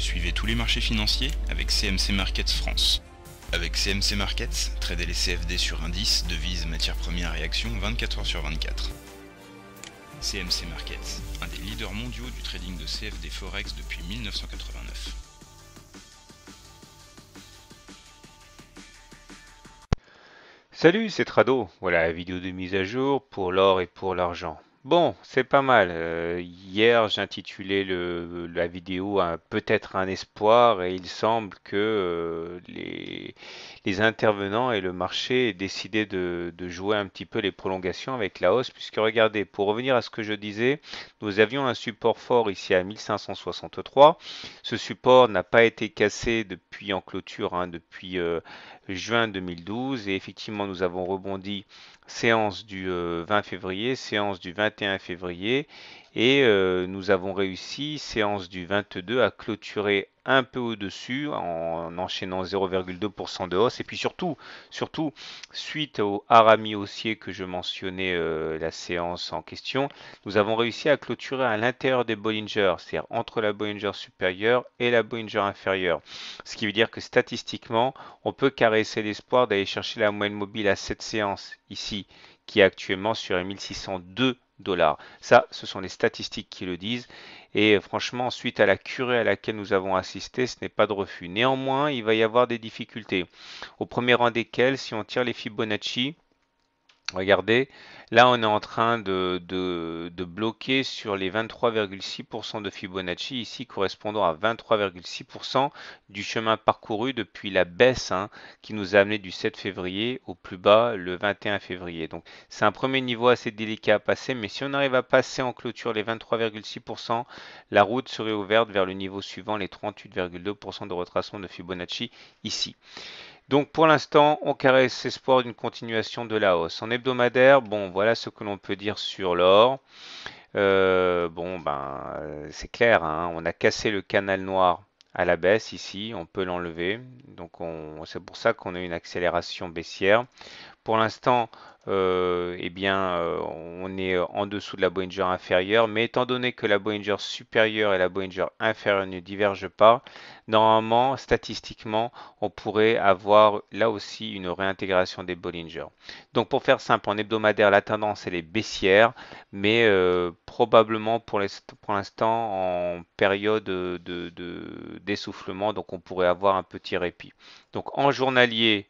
Suivez tous les marchés financiers avec CMC Markets France. Avec CMC Markets, tradez les CFD sur indices, devises, matières premières et actions 24 heures sur 24. CMC Markets, un des leaders mondiaux du trading de CFD Forex depuis 1989. Salut, c'est Trado. Voilà la vidéo de mise à jour pour l'or et pour l'argent. Bon, c'est pas mal. Euh, hier, j'intitulais la vidéo Peut-être un espoir et il semble que euh, les, les intervenants et le marché décidaient décidé de, jouer un petit peu les prolongations avec la hausse, puisque regardez, pour revenir à ce que je disais, nous avions un support fort ici à 1563. Ce support n'a pas été cassé depuis en clôture, hein, depuis euh, juin 2012, et effectivement, nous avons rebondi séance du 20 euh, février, séance du 21 février, et euh, nous avons réussi, séance du 22, à clôturer un peu au-dessus en enchaînant 0,2% de hausse. Et puis surtout, surtout suite au harami haussier que je mentionnais euh, la séance en question, nous avons réussi à clôturer à l'intérieur des Bollinger, c'est-à-dire entre la Bollinger supérieure et la Bollinger inférieure. Ce qui veut dire que statistiquement, on peut caresser l'espoir d'aller chercher la moyenne mobile à cette séance ici, qui est actuellement sur 1602 ça, ce sont les statistiques qui le disent. Et franchement, suite à la curée à laquelle nous avons assisté, ce n'est pas de refus. Néanmoins, il va y avoir des difficultés. Au premier rang desquelles, si on tire les Fibonacci, Regardez, là on est en train de, bloquer sur les 23,6% de Fibonacci, ici correspondant à 23,6% du chemin parcouru depuis la baisse hein, qui nous a amené du 7 février au plus bas le 21 février. Donc c'est un premier niveau assez délicat à passer, mais si on arrive à passer en clôture les 23,6%, la route serait ouverte vers le niveau suivant, les 38,2% de retracement de Fibonacci ici. Donc pour l'instant, on caresse espoir d'une continuation de la hausse. En hebdomadaire, bon, voilà ce que l'on peut dire sur l'or. Euh, bon, ben, euh, c'est clair, hein. on a cassé le canal noir à la baisse ici, on peut l'enlever. Donc c'est pour ça qu'on a une accélération baissière. Pour l'instant, euh, eh bien, euh, on est en dessous de la Bollinger inférieure. Mais étant donné que la Bollinger supérieure et la Bollinger inférieure ne divergent pas, normalement, statistiquement, on pourrait avoir là aussi une réintégration des Bollinger. Donc, pour faire simple, en hebdomadaire, la tendance, elle est baissière, mais euh, probablement pour l'instant en période d'essoufflement, de, dessoufflement, donc on pourrait avoir un petit répit. Donc, en journalier,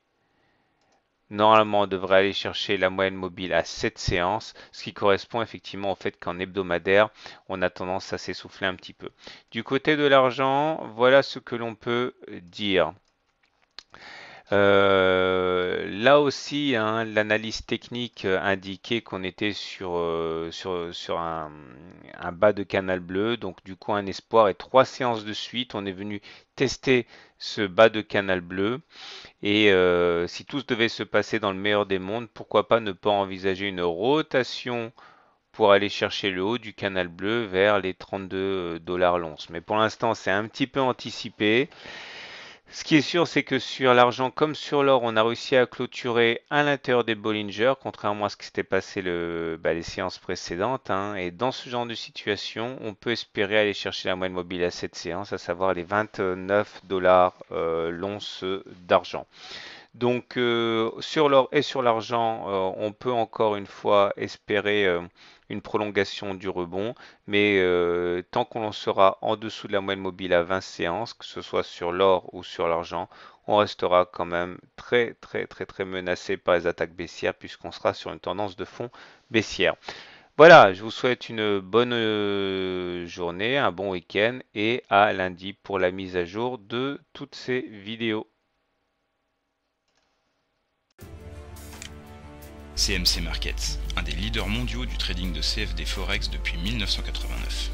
Normalement, on devrait aller chercher la moyenne mobile à 7 séances, ce qui correspond effectivement au fait qu'en hebdomadaire, on a tendance à s'essouffler un petit peu. Du côté de l'argent, voilà ce que l'on peut dire. Euh, là aussi, hein, l'analyse technique euh, indiquait qu'on était sur, euh, un, bas de canal bleu, donc du coup un espoir et trois séances de suite, on est venu tester ce bas de canal bleu. Et si tout devait se passer dans le meilleur des mondes, pourquoi pas ne pas envisager une rotation pour aller chercher le haut du canal bleu vers les 32 dollars l'once. Mais pour l'instant, c'est un petit peu anticipé. Ce qui est sûr, c'est que sur l'argent comme sur l'or, on a réussi à clôturer à l'intérieur des Bollinger, contrairement à ce qui s'était passé bah, les séances précédentes. Hein. Et dans ce genre de situation, on peut espérer aller chercher la moyenne mobile à cette séance, à savoir les 29 dollars euh, l'once d'argent. Donc euh, sur l'or et sur l'argent, euh, on peut encore une fois espérer euh, une prolongation du rebond, mais tant qu'on en sera en dessous de la moyenne mobile à 20 séances, que ce soit sur l'or ou sur l'argent, on restera quand même très très très très menacé par les attaques baissières puisqu'on sera sur une tendance de fond baissière. Voilà, je vous souhaite une bonne journée, un bon week-end et à lundi pour la mise à jour de toutes ces vidéos. CMC Markets, un des leaders mondiaux du trading de CFD Forex depuis 1989.